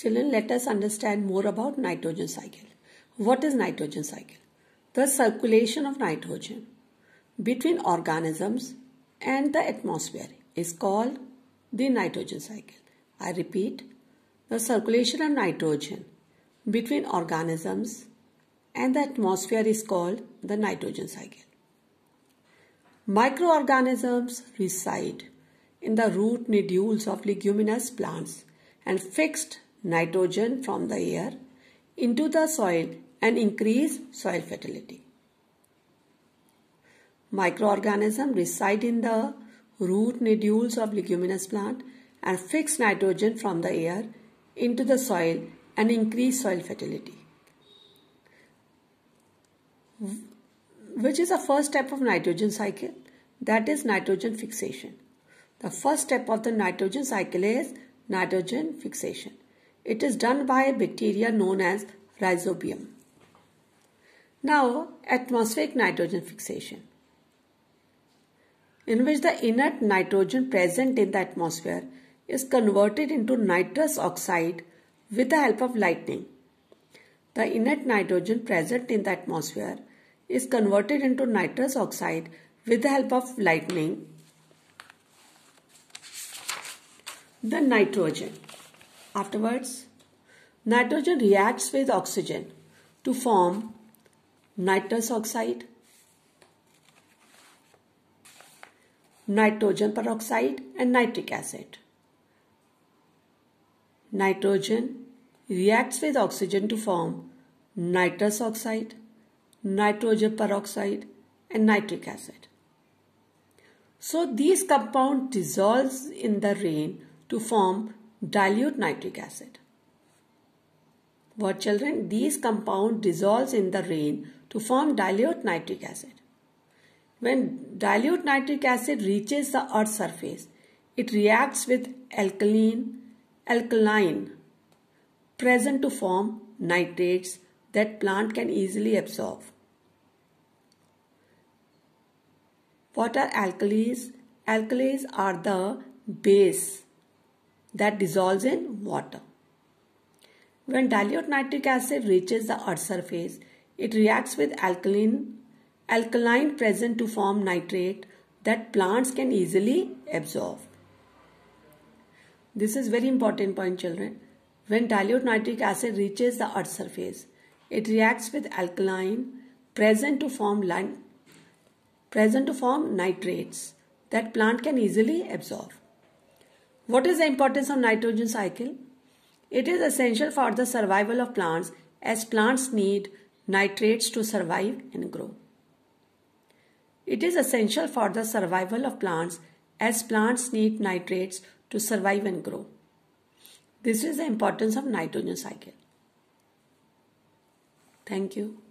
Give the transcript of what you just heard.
Children, let us understand more about nitrogen cycle. What is nitrogen cycle? The circulation of nitrogen between organisms and the atmosphere is called the nitrogen cycle. I repeat, the circulation of nitrogen between organisms and the atmosphere is called the nitrogen cycle. Microorganisms reside in the root nodules of leguminous plants and fixed nitrogen from the air into the soil and increase soil fertility. Microorganisms reside in the root nodules of leguminous plant and fix nitrogen from the air into the soil and increase soil fertility. Which is the first step of nitrogen cycle? That is nitrogen fixation. The first step of the nitrogen cycle is nitrogen fixation. It is done by a bacteria known as rhizobium. Now, atmospheric nitrogen fixation, in which the inert nitrogen present in the atmosphere is converted into nitrous oxide with the help of lightning. The inert nitrogen present in the atmosphere is converted into nitrous oxide with the help of lightning. The nitrogen Afterwards, nitrogen reacts with oxygen to form nitrous oxide, nitrogen peroxide and nitric acid. Nitrogen reacts with oxygen to form nitrous oxide, nitrogen peroxide and nitric acid. So these compounds dissolves in the rain to form dilute nitric acid. For children, these compound dissolves in the rain to form dilute nitric acid. When dilute nitric acid reaches the earth's surface, it reacts with alkaline, alkaline present to form nitrates that plant can easily absorb. What are alkalis? Alkalis are the base that dissolves in water. When dilute nitric acid reaches the earth surface, it reacts with alkaline, alkaline present to form nitrate that plants can easily absorb. This is very important point children. When dilute nitric acid reaches the earth surface, it reacts with alkaline present to form present to form nitrates that plant can easily absorb. What is the importance of nitrogen cycle? It is essential for the survival of plants as plants need nitrates to survive and grow. It is essential for the survival of plants as plants need nitrates to survive and grow. This is the importance of nitrogen cycle. Thank you.